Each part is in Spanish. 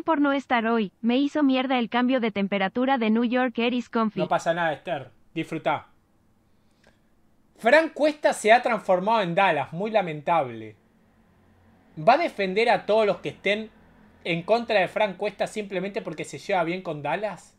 por no estar hoy, me hizo mierda el cambio de temperatura de New York Eris No pasa nada, Esther. Disfruta. Frank Cuesta se ha transformado en Dallas, muy lamentable. ¿Va a defender a todos los que estén en contra de Frank Cuesta simplemente porque se lleva bien con Dallas?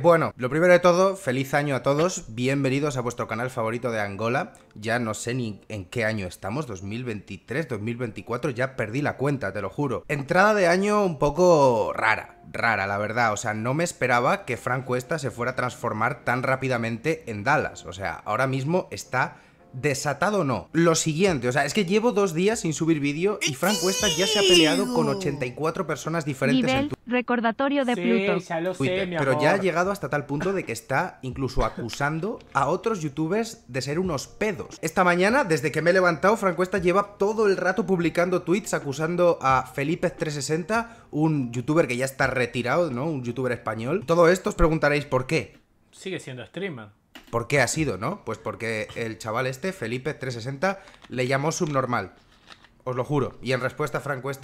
bueno, lo primero de todo, feliz año a todos, bienvenidos a vuestro canal favorito de Angola. Ya no sé ni en qué año estamos, 2023, 2024, ya perdí la cuenta, te lo juro. Entrada de año un poco rara, rara, la verdad. O sea, no me esperaba que Franco esta se fuera a transformar tan rápidamente en Dallas. O sea, ahora mismo está desatado no. Lo siguiente, o sea, es que llevo dos días sin subir vídeo y Frank Cuesta ya se ha peleado con 84 personas diferentes en recordatorio de sí, Ya lo sé, Pero ya ha llegado hasta tal punto de que está incluso acusando a otros youtubers de ser unos pedos. Esta mañana, desde que me he levantado, Frank Cuesta lleva todo el rato publicando tweets acusando a Felipe360, un youtuber que ya está retirado, ¿no? Un youtuber español. Todo esto os preguntaréis por qué. Sigue siendo streamer. ¿Por qué ha sido, no? Pues porque el chaval este, Felipe360, le llamó subnormal. Os lo juro. Y en respuesta,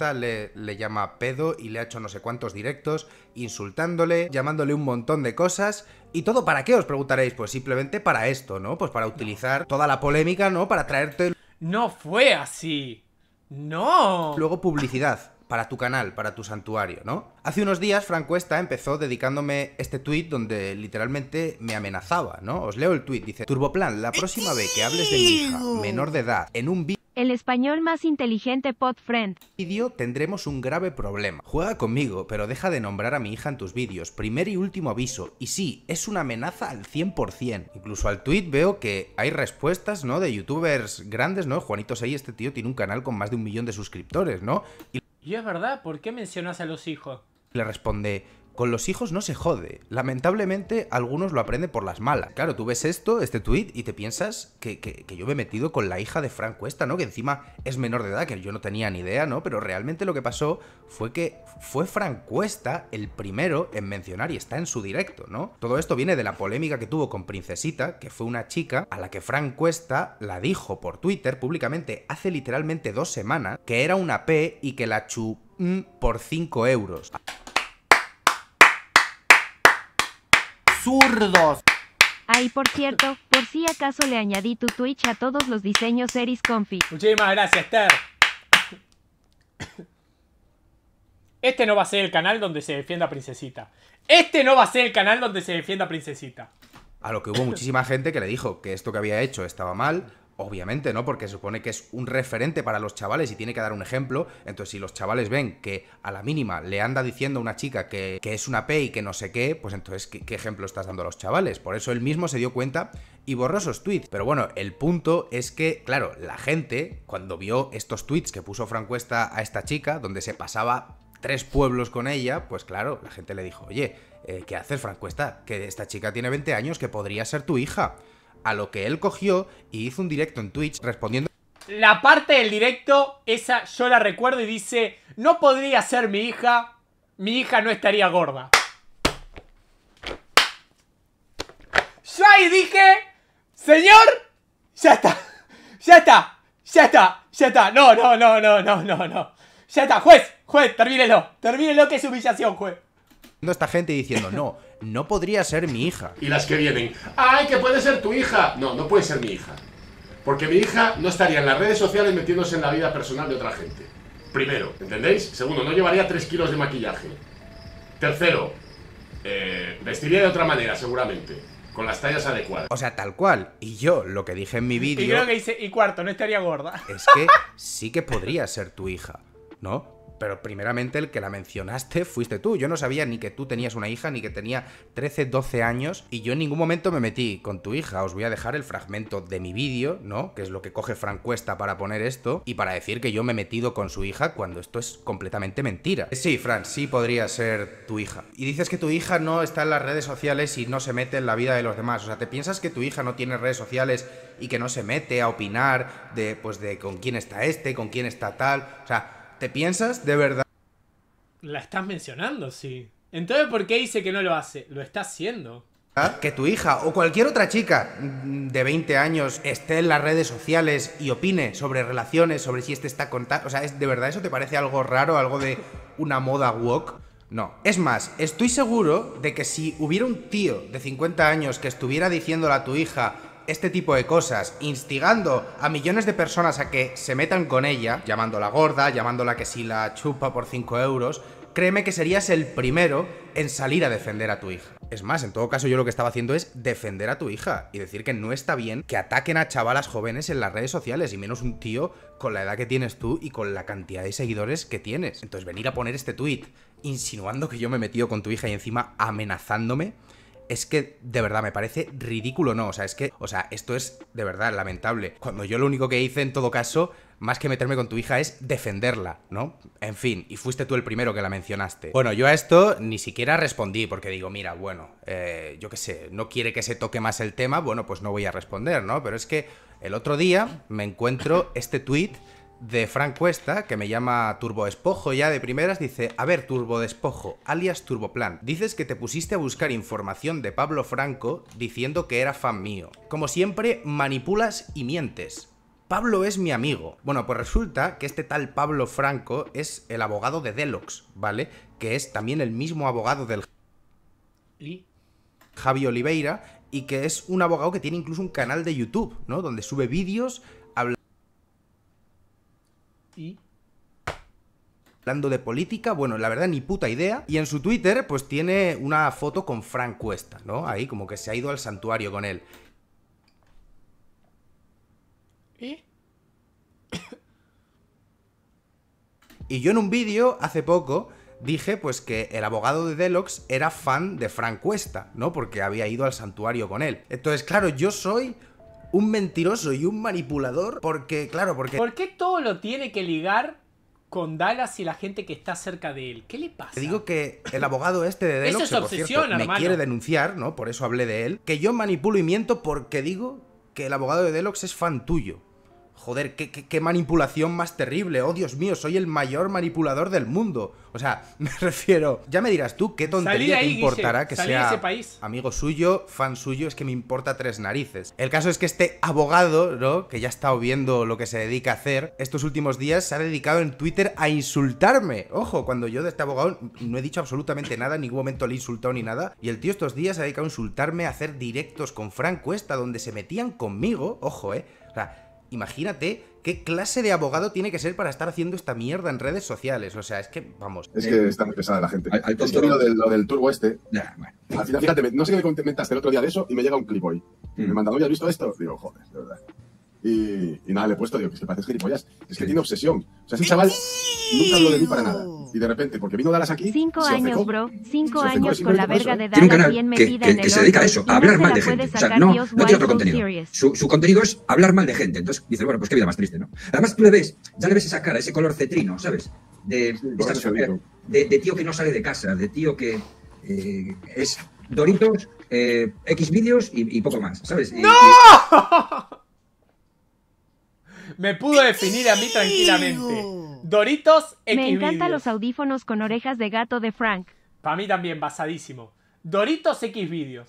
a le, le llama pedo y le ha hecho no sé cuántos directos, insultándole, llamándole un montón de cosas. ¿Y todo para qué? Os preguntaréis. Pues simplemente para esto, ¿no? Pues para utilizar toda la polémica, ¿no? Para traerte. ¡No fue así! ¡No! Luego publicidad para tu canal, para tu santuario, ¿no? Hace unos días Frank Cuesta empezó dedicándome este tuit donde literalmente me amenazaba, ¿no? Os leo el tweet: dice, Turboplan, la próxima vez que hables de mi hija, menor de edad, en un vídeo... El español más inteligente Podfriend. Vídeo tendremos un grave problema. Juega conmigo, pero deja de nombrar a mi hija en tus vídeos. Primer y último aviso. Y sí, es una amenaza al 100%. Incluso al tweet veo que hay respuestas, ¿no? De youtubers grandes, ¿no? Juanito ahí este tío tiene un canal con más de un millón de suscriptores, ¿no? Y y es verdad, ¿por qué mencionas a los hijos? Le responde, con los hijos no se jode. Lamentablemente, algunos lo aprenden por las malas. Claro, tú ves esto, este tuit, y te piensas que, yo me he metido con la hija de Frank Cuesta, ¿no? Que encima es menor de edad, que yo no tenía ni idea, ¿no? Pero realmente lo que pasó fue que fue Frank Cuesta el primero en mencionar y está en su directo, ¿no? Todo esto viene de la polémica que tuvo con Princesita, que fue una chica a la que Frank Cuesta la dijo por Twitter públicamente hace literalmente dos semanas que era una P y que la chu por 5 euros. absurdos. Ahí por cierto, por si acaso le añadí tu Twitch a todos los diseños Eris Confi. Muchísimas gracias, Ter. Este no va a ser el canal donde se defienda Princesita. Este no va a ser el canal donde se defienda Princesita. A lo que hubo muchísima gente que le dijo que esto que había hecho estaba mal, Obviamente, ¿no? Porque se supone que es un referente para los chavales y tiene que dar un ejemplo. Entonces, si los chavales ven que a la mínima le anda diciendo a una chica que, que es una P y que no sé qué, pues entonces, ¿qué, ejemplo estás dando a los chavales? Por eso él mismo se dio cuenta y borró esos tweets. Pero bueno, el punto es que, claro, la gente, cuando vio estos tweets que puso Francuesta a esta chica, donde se pasaba tres pueblos con ella, pues claro, la gente le dijo, oye, eh, ¿qué haces, Francuesta? Que esta chica tiene 20 años, que podría ser tu hija a lo que él cogió y hizo un directo en Twitch respondiendo... La parte del directo, esa yo la recuerdo y dice, no podría ser mi hija, mi hija no estaría gorda. Yo ahí dije, señor, ya está, ya está, ya está, ya está, no, no, no, no, no, no, no. Ya está, juez, juez, termínelo, termínelo que es humillación, juez. Esta gente diciendo, no, no podría ser mi hija. Y las que vienen, ¡ay, que puede ser tu hija! No, no puede ser mi hija. Porque mi hija no estaría en las redes sociales metiéndose en la vida personal de otra gente. Primero, ¿entendéis? Segundo, no llevaría tres kilos de maquillaje. Tercero, eh, vestiría de otra manera, seguramente. Con las tallas adecuadas. O sea, tal cual. Y yo lo que dije en mi vídeo. Y Y cuarto, no estaría gorda. Es que sí que podría ser tu hija, ¿no? pero primeramente el que la mencionaste fuiste tú. Yo no sabía ni que tú tenías una hija, ni que tenía 13, 12 años, y yo en ningún momento me metí con tu hija. Os voy a dejar el fragmento de mi vídeo, ¿no? Que es lo que coge Frank Cuesta para poner esto, y para decir que yo me he metido con su hija cuando esto es completamente mentira. Sí, Fran, sí podría ser tu hija. Y dices que tu hija no está en las redes sociales y no se mete en la vida de los demás. O sea, ¿te piensas que tu hija no tiene redes sociales y que no se mete a opinar de, pues, de con quién está este, con quién está tal? O sea, ¿te piensas de verdad? La estás mencionando, sí. Entonces, ¿por qué dice que no lo hace? Lo está haciendo. Que tu hija o cualquier otra chica de 20 años esté en las redes sociales y opine sobre relaciones, sobre si este está contando. O sea, ¿de verdad eso te parece algo raro, algo de una moda woke? No. Es más, estoy seguro de que si hubiera un tío de 50 años que estuviera diciéndole a tu hija este tipo de cosas, instigando a millones de personas a que se metan con ella, llamándola gorda, llamándola que si la chupa por 5 euros, créeme que serías el primero en salir a defender a tu hija. Es más, en todo caso yo lo que estaba haciendo es defender a tu hija y decir que no está bien que ataquen a chavalas jóvenes en las redes sociales y menos un tío con la edad que tienes tú y con la cantidad de seguidores que tienes. Entonces venir a poner este tuit insinuando que yo me he metido con tu hija y encima amenazándome es que de verdad me parece ridículo, ¿no? O sea, es que, o sea, esto es de verdad lamentable. Cuando yo lo único que hice en todo caso, más que meterme con tu hija, es defenderla, ¿no? En fin, y fuiste tú el primero que la mencionaste. Bueno, yo a esto ni siquiera respondí porque digo, mira, bueno, eh, yo qué sé, no quiere que se toque más el tema, bueno, pues no voy a responder, ¿no? Pero es que el otro día me encuentro este tuit de Frank Cuesta, que me llama Turbo Espojo ya de primeras, dice, a ver Turbo Despojo, alias Turboplan, dices que te pusiste a buscar información de Pablo Franco diciendo que era fan mío. Como siempre, manipulas y mientes. Pablo es mi amigo. Bueno, pues resulta que este tal Pablo Franco es el abogado de Delox, ¿vale? Que es también el mismo abogado del... ¿Y? Javi Oliveira, y que es un abogado que tiene incluso un canal de YouTube, ¿no? Donde sube vídeos y hablando de política, bueno, la verdad ni puta idea. Y en su Twitter, pues tiene una foto con Frank Cuesta, ¿no? Ahí como que se ha ido al santuario con él. ¿Y? y yo en un vídeo hace poco dije pues que el abogado de Delox era fan de Frank Cuesta, ¿no? Porque había ido al santuario con él. Entonces, claro, yo soy un mentiroso y un manipulador porque, claro, porque... ¿Por qué todo lo tiene que ligar con Dallas y la gente que está cerca de él. ¿Qué le pasa? Te digo que el abogado este de Deluxe, me quiere denunciar, ¿no? Por eso hablé de él. Que yo manipulo y miento porque digo que el abogado de Delox es fan tuyo. Joder, qué, manipulación más terrible. Oh, Dios mío, soy el mayor manipulador del mundo. O sea, me refiero. Ya me dirás tú qué tontería te importará que sea ese país. amigo suyo, fan suyo, es que me importa tres narices. El caso es que este abogado, ¿no? Que ya ha estado viendo lo que se dedica a hacer, estos últimos días se ha dedicado en Twitter a insultarme. Ojo, cuando yo de este abogado no he dicho absolutamente nada, en ningún momento le he insultado ni nada. Y el tío estos días se ha dedicado a insultarme, a hacer directos con Frank Cuesta, donde se metían conmigo. Ojo, eh. O sea, imagínate qué clase de abogado tiene que ser para estar haciendo esta mierda en redes sociales. O sea, es que, vamos. Es que está muy pesada la gente. Hay, todo lo, del, lo del turbo este. bueno. fíjate, no sé qué me comentaste el otro día de eso y me llega un clip hoy. Mm. Me mandan, oye, ¿has visto esto? Digo, joder, de verdad. Y, nada, le he puesto, digo, que es que parece gilipollas, es que tiene obsesión. O sea, ese chaval nunca habló de mí para nada. Y de repente, porque vino Dallas aquí. Cinco años, bro. Cinco años con la verga de Dallas bien metida que, que, en el que se dedica a eso, a hablar mal de gente. O sea, no, no tiene otro contenido. Su, su, contenido es hablar mal de gente. Entonces dices, bueno, pues qué vida más triste, ¿no? Además, tú le ves, ya le ves esa cara, ese color cetrino, ¿sabes? De, de, tío que no sale de casa, de tío que eh, es Doritos, eh, X vídeos y, poco más, ¿sabes? Y, ¡No! me pudo definir a mí tranquilamente. Doritos X. Me encantan los audífonos con orejas de gato de Frank. Para mí también, basadísimo. Doritos X vídeos.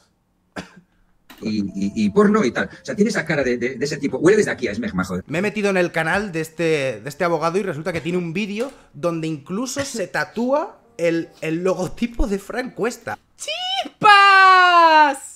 Y, porno y tal. O sea, tiene esa cara de, ese tipo. Huele desde aquí a Smegma, Me he metido en el canal de este, de este abogado y resulta que tiene un vídeo donde incluso se tatúa el, el logotipo de Frank Cuesta. ¡Chispas!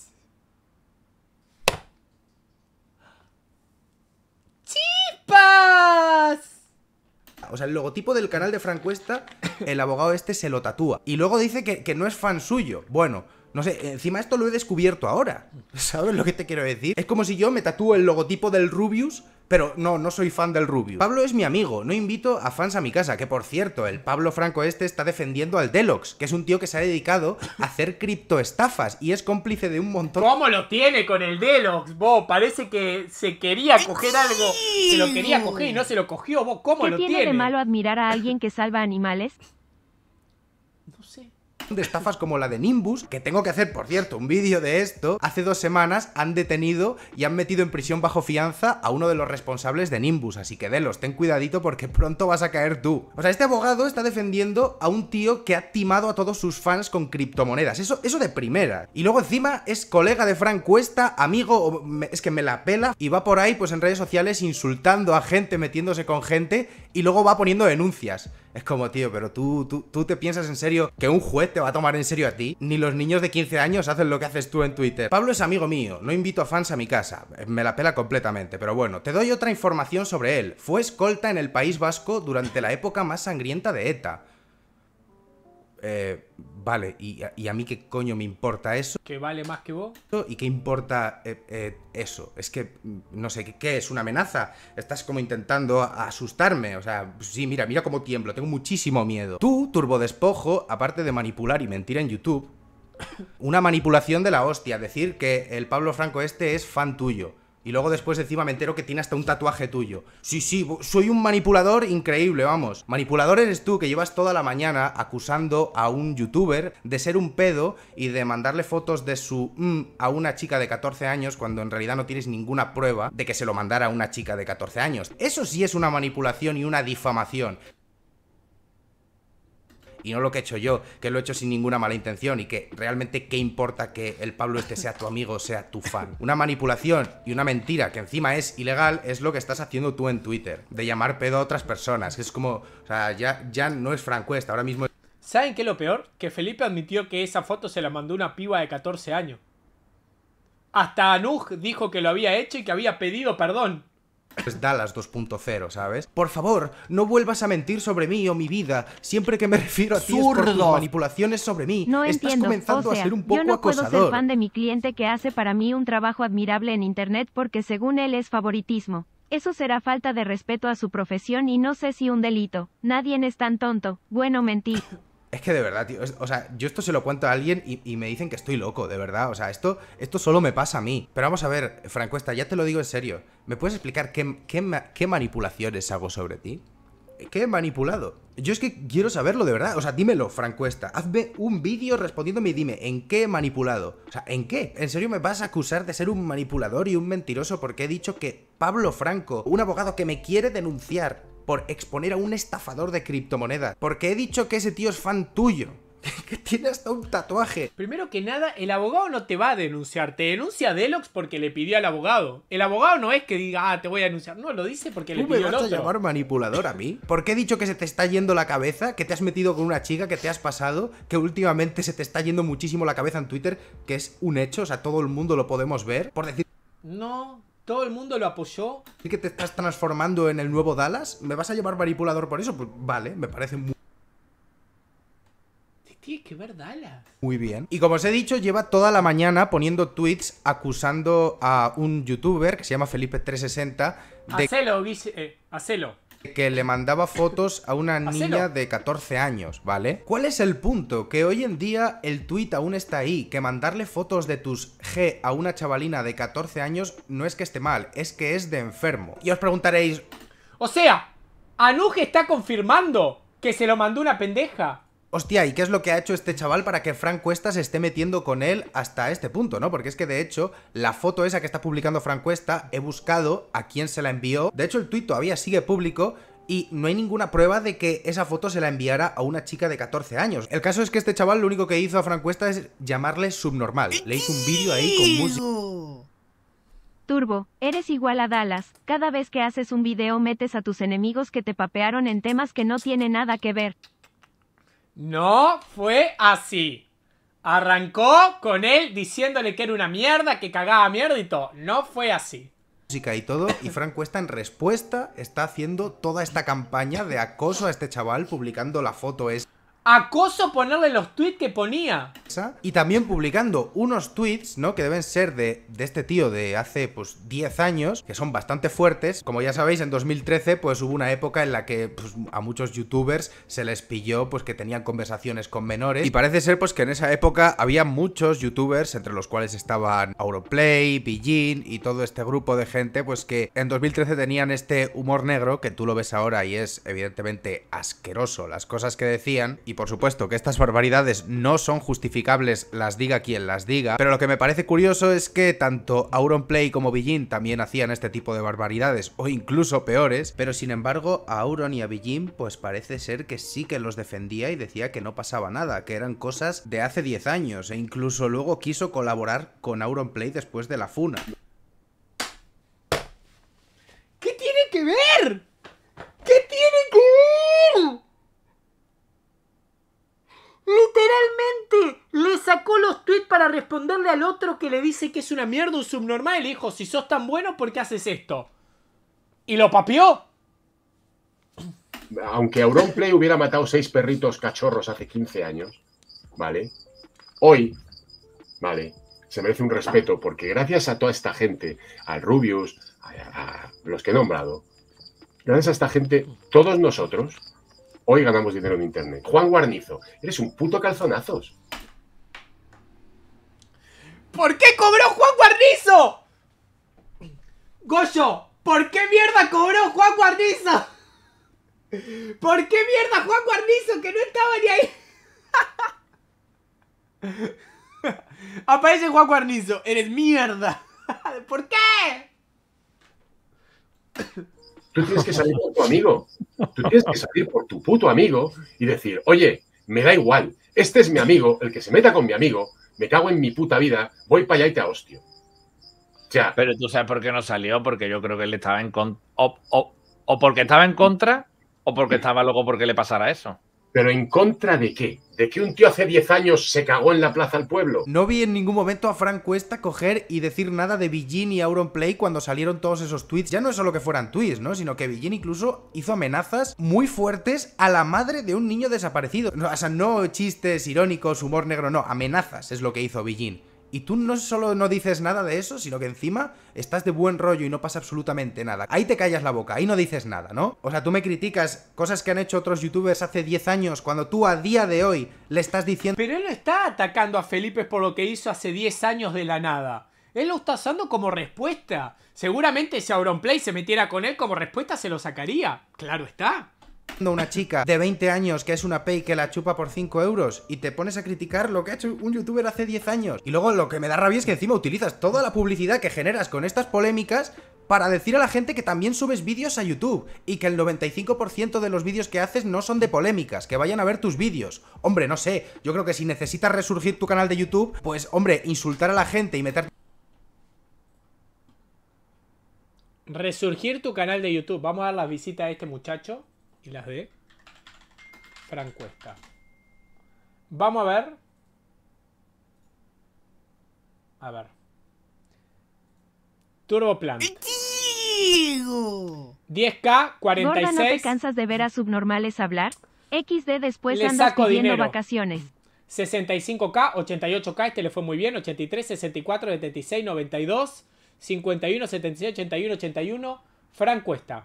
O sea, el logotipo del canal de Francuesta, el abogado este se lo tatúa. Y luego dice que, que no es fan suyo. Bueno, no sé, encima esto lo he descubierto ahora. ¿Sabes lo que te quiero decir? Es como si yo me tatúo el logotipo del Rubius pero no, no soy fan del Rubio. Pablo es mi amigo, no invito a fans a mi casa, que por cierto, el Pablo Franco este está defendiendo al Delox, que es un tío que se ha dedicado a hacer criptoestafas y es cómplice de un montón... ¿Cómo lo tiene con el Delox, bo? Parece que se quería coger algo, se lo quería coger y no se lo cogió, bo. ¿cómo lo tiene? ¿Qué tiene de malo admirar a alguien que salva animales? de estafas como la de Nimbus, que tengo que hacer, por cierto, un vídeo de esto. Hace dos semanas han detenido y han metido en prisión bajo fianza a uno de los responsables de Nimbus, así que delos, ten cuidadito porque pronto vas a caer tú. O sea, este abogado está defendiendo a un tío que ha timado a todos sus fans con criptomonedas, eso, eso de primera. Y luego encima es colega de Frank Cuesta, amigo, es que me la pela, y va por ahí pues en redes sociales insultando a gente, metiéndose con gente, y luego va poniendo denuncias. Es como, tío, pero tú, tú, tú te piensas en serio que un juez te va a tomar en serio a ti. Ni los niños de 15 años hacen lo que haces tú en Twitter. Pablo es amigo mío, no invito a fans a mi casa. Me la pela completamente, pero bueno, te doy otra información sobre él. Fue escolta en el País Vasco durante la época más sangrienta de ETA. Eh, vale, y, a mí qué coño me importa eso. ¿Que vale más que vos? ¿Y qué importa eh, eh, eso? Es que, mm, no sé, ¿qué, es? ¿Una amenaza? Estás como intentando asustarme. O sea, sí, mira, mira cómo tiemblo, tengo muchísimo miedo. Tú, turbodespojo, aparte de manipular y mentir en YouTube, una manipulación de la hostia. Decir que el Pablo Franco este es fan tuyo. Y luego después encima me entero que tiene hasta un tatuaje tuyo. Sí, sí, soy un manipulador increíble, vamos. Manipulador eres tú que llevas toda la mañana acusando a un youtuber de ser un pedo y de mandarle fotos de su mm, a una chica de 14 años cuando en realidad no tienes ninguna prueba de que se lo mandara a una chica de 14 años. Eso sí es una manipulación y una difamación y no lo que he hecho yo, que lo he hecho sin ninguna mala intención y que realmente qué importa que el Pablo este sea tu amigo o sea tu fan. Una manipulación y una mentira que encima es ilegal es lo que estás haciendo tú en Twitter, de llamar pedo a otras personas, que es como, o sea, ya, ya no es francuesta, ahora mismo... ¿Saben qué es lo peor? Que Felipe admitió que esa foto se la mandó una piba de 14 años. Hasta Anuj dijo que lo había hecho y que había pedido perdón es Dallas 2.0, ¿sabes? Por favor, no vuelvas a mentir sobre mí o mi vida. Siempre que me refiero a ti tus manipulaciones sobre mí. No Estás comenzando a ser un poco yo no puedo ser fan de mi cliente que hace para mí un trabajo admirable en internet porque según él es favoritismo. Eso será falta de respeto a su profesión y no sé si un delito. Nadie es tan tonto. Bueno, mentí. Es que de verdad, tío. o sea, yo esto se lo cuento a alguien y, me dicen que estoy loco, de verdad. O sea, esto, esto solo me pasa a mí. Pero vamos a ver, Francuesta, ya te lo digo en serio. ¿Me puedes explicar qué, qué manipulaciones hago sobre ti? ¿Qué he manipulado? Yo es que quiero saberlo de verdad. O sea, dímelo, Francuesta. Hazme un vídeo respondiéndome y dime, ¿en qué he manipulado? O sea, ¿en qué? ¿En serio me vas a acusar de ser un manipulador y un mentiroso porque he dicho que Pablo Franco, un abogado que me quiere denunciar, por exponer a un estafador de criptomonedas. Porque he dicho que ese tío es fan tuyo que tiene hasta un tatuaje. Primero que nada, el abogado no te va a denunciar, te denuncia Delox porque le pidió al abogado. El abogado no es que diga, ah, te voy a denunciar, no, lo dice porque le pidió al otro. ¿Tú me vas a llamar manipulador a mí? Porque he dicho que se te está yendo la cabeza, que te has metido con una chica, que te has pasado, que últimamente se te está yendo muchísimo la cabeza en Twitter, que es un hecho, o sea, todo el mundo lo podemos ver, por decir... No, todo el mundo lo apoyó. ¿Y que te estás transformando en el nuevo Dallas? ¿Me vas a llevar manipulador por eso? Pues vale, me parece muy... Tiene que ver Dallas. Muy bien. Y como os he dicho, lleva toda la mañana poniendo tweets acusando a un youtuber que se llama Felipe360 de... Hacelo, Guille... Eh, hacelo que le mandaba fotos a una niña de 14 años, ¿vale? ¿Cuál es el punto? Que hoy en día el tweet aún está ahí, que mandarle fotos de tus G a una chavalina de 14 años no es que esté mal, es que es de enfermo. Y os preguntaréis... O sea, Anuge está confirmando que se lo mandó una pendeja. Hostia, ¿y qué es lo que ha hecho este chaval para que Frank Cuesta se esté metiendo con él hasta este punto, no? Porque es que de hecho, la foto esa que está publicando Frank Cuesta, he buscado a quién se la envió. De hecho, el tuit todavía sigue público y no hay ninguna prueba de que esa foto se la enviara a una chica de 14 años. El caso es que este chaval lo único que hizo a Frank Cuesta es llamarle subnormal. Le hizo un vídeo ahí con música. Turbo, eres igual a Dallas. Cada vez que haces un video metes a tus enemigos que te papearon en temas que no tienen nada que ver. No fue así. Arrancó con él diciéndole que era una mierda, que cagaba mierda y No fue así. Música y todo, y Frank está en respuesta está haciendo toda esta campaña de acoso a este chaval publicando la foto es acoso ponerle los tweets que ponía. Y también publicando unos tweets, ¿no? Que deben ser de, este tío de hace pues 10 años, que son bastante fuertes. Como ya sabéis, en 2013 pues hubo una época en la que pues, a muchos youtubers se les pilló pues que tenían conversaciones con menores. Y parece ser pues que en esa época había muchos youtubers, entre los cuales estaban Auroplay, Pillín y todo este grupo de gente pues que en 2013 tenían este humor negro que tú lo ves ahora y es evidentemente asqueroso las cosas que decían y por supuesto que estas barbaridades no son justificables, las diga quien las diga, pero lo que me parece curioso es que tanto Auronplay como Beijing también hacían este tipo de barbaridades, o incluso peores, pero sin embargo a Auron y a Beijing pues parece ser que sí que los defendía y decía que no pasaba nada, que eran cosas de hace 10 años, e incluso luego quiso colaborar con Auronplay después de la funa. responderle al otro que le dice que es una mierda, un subnormal, Hijo, le si sos tan bueno, ¿por qué haces esto? Y lo papió. Aunque Auronplay hubiera matado seis perritos cachorros hace 15 años, ¿vale? Hoy, ¿vale? Se merece un respeto, porque gracias a toda esta gente, al Rubius, a, a los que he nombrado, gracias a esta gente, todos nosotros hoy ganamos dinero en Internet. Juan Guarnizo, eres un puto calzonazos. ¿Por qué cobró Juan Guarnizo? Goyo, ¿por qué mierda cobró Juan Guarnizo? ¿Por qué mierda Juan Guarnizo que no estaba ni ahí? Aparece Juan Guarnizo, eres mierda. ¿Por qué? Tú tienes que salir por tu amigo. Tú tienes que salir por tu puto amigo y decir, oye, me da igual, este es mi amigo, el que se meta con mi amigo, me cago en mi puta vida, voy para allá y te hostio. Ya. Pero tú sabes por qué no salió, porque yo creo que él estaba en contra. O, o porque estaba en contra, o porque estaba loco porque le pasara eso. ¿Pero en contra de qué? de que un tío hace 10 años se cagó en la plaza al pueblo. No vi en ningún momento a Frank Cuesta coger y decir nada de Villin y Play cuando salieron todos esos tweets. Ya no es solo que fueran tweets, ¿no? Sino que Villin incluso hizo amenazas muy fuertes a la madre de un niño desaparecido. No, o sea, no chistes irónicos, humor negro, no. Amenazas es lo que hizo Villin. Y tú no solo no dices nada de eso, sino que encima estás de buen rollo y no pasa absolutamente nada. Ahí te callas la boca, ahí no dices nada, ¿no? O sea, tú me criticas cosas que han hecho otros youtubers hace 10 años cuando tú a día de hoy le estás diciendo... Pero él no está atacando a Felipe por lo que hizo hace 10 años de la nada. Él lo está usando como respuesta. Seguramente si Auronplay se metiera con él como respuesta se lo sacaría. Claro está una chica de 20 años que es una pay que la chupa por 5 euros y te pones a criticar lo que ha hecho un youtuber hace 10 años. Y luego lo que me da rabia es que encima utilizas toda la publicidad que generas con estas polémicas para decir a la gente que también subes vídeos a YouTube y que el 95% de los vídeos que haces no son de polémicas, que vayan a ver tus vídeos. Hombre, no sé, yo creo que si necesitas resurgir tu canal de YouTube, pues hombre, insultar a la gente y meter... Resurgir tu canal de YouTube. Vamos a dar las visitas a este muchacho y las de Francuesta. Vamos a ver. A ver. plan 10K, 46. ¿no te cansas de ver a subnormales hablar? XD después Le andas vacaciones. 65K, 88K, este le fue muy bien, 83, 64, 76, 92, 51, 76, 81, 81, Fran Cuesta.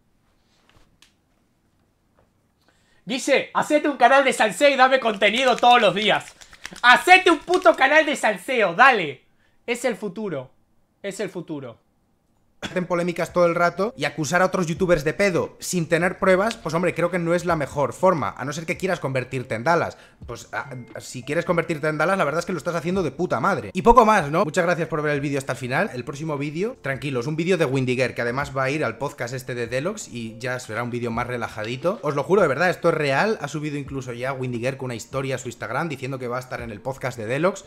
Dice, hacete un canal de salseo y dame contenido todos los días. Hacete un puto canal de salseo, dale. Es el futuro. Es el futuro. Hacen polémicas todo el rato y acusar a otros youtubers de pedo sin tener pruebas, pues hombre, creo que no es la mejor forma, a no ser que quieras convertirte en Dallas. Pues ah, si quieres convertirte en Dallas, la verdad es que lo estás haciendo de puta madre. Y poco más, ¿no? Muchas gracias por ver el vídeo hasta el final. El próximo vídeo, tranquilos, un vídeo de Windiger, que además va a ir al podcast este de Deluxe y ya será un vídeo más relajadito. Os lo juro, de verdad, esto es real. Ha subido incluso ya Windiger con una historia a su Instagram diciendo que va a estar en el podcast de Deluxe.